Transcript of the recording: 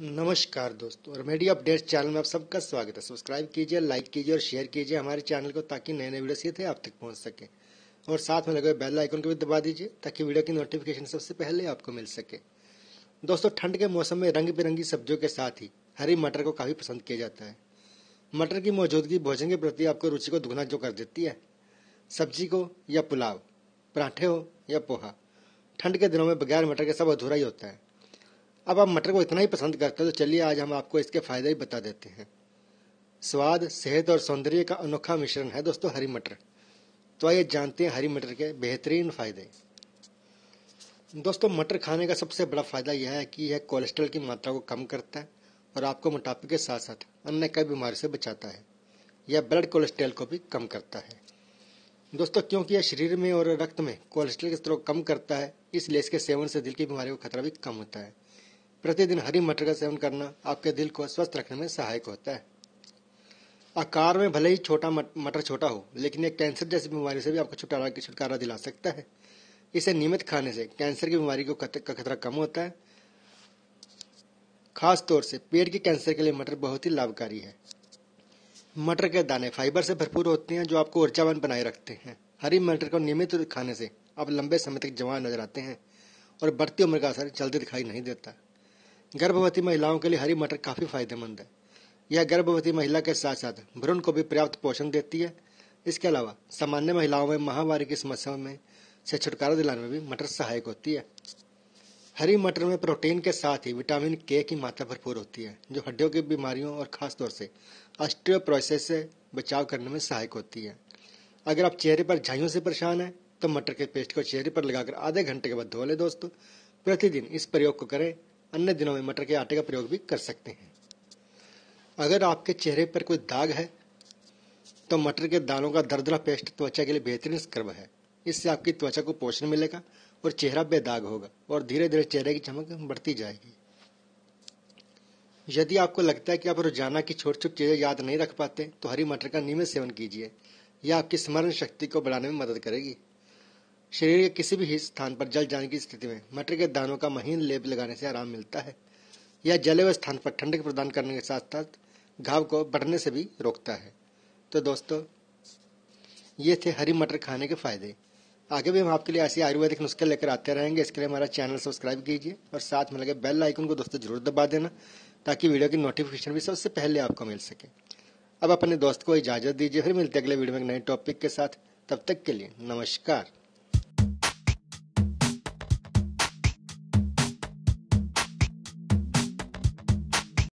नमस्कार दोस्तों और मीडिया अपडेट चैनल में आप सबका स्वागत है सब्सक्राइब कीजिए लाइक कीजिए और शेयर कीजिए हमारे चैनल को ताकि नए नए वीडियो सीधे आप तक पहुंच सके और साथ में लगे बेल आइकन को भी दबा दीजिए ताकि वीडियो की नोटिफिकेशन सबसे पहले आपको मिल सके दोस्तों ठंड के मौसम में रंग बिरंगी सब्जियों के साथ ही हरी मटर को काफ़ी पसंद किया जाता है मटर की मौजूदगी भोजन के प्रति आपको रुचि को दुगना जो कर देती है सब्जी को या पुलाव पराठे हो या पोहा ठंड के दिनों में बगैर मटर के सब अधूरा ही होता है अब आप मटर को इतना ही पसंद करते हैं तो चलिए आज हम आपको इसके फायदे ही बता देते हैं स्वाद सेहत और सौंदर्य का अनोखा मिश्रण है दोस्तों हरी मटर तो आइए जानते हैं हरी मटर के बेहतरीन फायदे दोस्तों मटर खाने का सबसे बड़ा फायदा यह है कि यह कोलेस्ट्रॉल की मात्रा को कम करता है और आपको मोटापे के साथ साथ अन्य कई बीमारी से बचाता है यह ब्लड कोलेस्ट्रॉल को भी कम करता है दोस्तों क्योंकि यह शरीर में और रक्त में कोलेस्ट्रॉल के स्तर को कम करता है इसलिए इसके सेवन से दिल की बीमारी का खतरा भी कम होता है प्रतिदिन हरी मटर का सेवन करना आपके दिल को स्वस्थ रखने में सहायक होता है आकार में भले ही छोटा मटर छोटा हो लेकिन यह कैंसर जैसी बीमारी से भी आपको छुटकारा छुटकारा दिला सकता है इसे नियमित खाने से कैंसर की बीमारी को का खतरा कम होता है खास तौर से पेट के कैंसर के लिए मटर बहुत ही लाभकारी है मटर के दाने फाइबर से भरपूर होते हैं जो आपको ऊर्जावान बनाए रखते हैं हरी मटर को नियमित खाने से आप लंबे समय तक जवान नजर आते हैं और बढ़ती उम्र का असर जल्दी दिखाई नहीं देता गर्भवती महिलाओं के लिए हरी मटर काफ़ी फायदेमंद है यह गर्भवती महिला के साथ साथ भ्रूण को भी पर्याप्त पोषण देती है इसके अलावा सामान्य महिलाओं में महामारी की समस्या में से छुटकारा दिलाने में भी मटर सहायक होती है हरी मटर में प्रोटीन के साथ ही विटामिन के की मात्रा भरपूर होती है जो हड्डियों की बीमारियों और खासतौर से ऑस्ट्रियोप्रोसेस से बचाव करने में सहायक होती है अगर आप चेहरे पर झाइयों से परेशान हैं तो मटर के पेस्ट को चेहरे पर लगाकर आधे घंटे के बाद धो लें दोस्तों प्रतिदिन इस प्रयोग को करें अन्य दिनों में मटर के आटे का प्रयोग भी कर सकते हैं अगर आपके चेहरे पर कोई दाग है तो मटर के दालों का दर्दना पेस्ट त्वचा के लिए बेहतरीन स्क्रब है इससे आपकी त्वचा को पोषण मिलेगा और चेहरा बेदाग होगा और धीरे धीरे चेहरे की चमक बढ़ती जाएगी यदि आपको लगता है कि आप रोजाना की छोटी छोटी चीज़ें याद नहीं रख पाते तो हरी मटर का नियमित सेवन कीजिए यह आपकी स्मरण शक्ति को बढ़ाने में मदद करेगी शरीर के किसी भी स्थान पर जल जाने की स्थिति में मटर के दानों का महीन लेप लगाने से आराम मिलता है यह जले हुए स्थान पर ठंडक प्रदान करने के साथ साथ घाव को बढ़ने से भी रोकता है तो दोस्तों ये थे हरी मटर खाने के फायदे आगे भी हम आपके लिए ऐसी आयुर्वेदिक नुस्खे लेकर आते रहेंगे इसके लिए हमारा चैनल सब्सक्राइब कीजिए और साथ में लगे बेल आइकन को दोस्तों जरूर दबा देना ताकि वीडियो की नोटिफिकेशन भी सबसे पहले आपको मिल सके अब अपने दोस्त को इजाजत दीजिए फिर मिलते अगले वीडियो में एक नए टॉपिक के साथ तब तक के लिए नमस्कार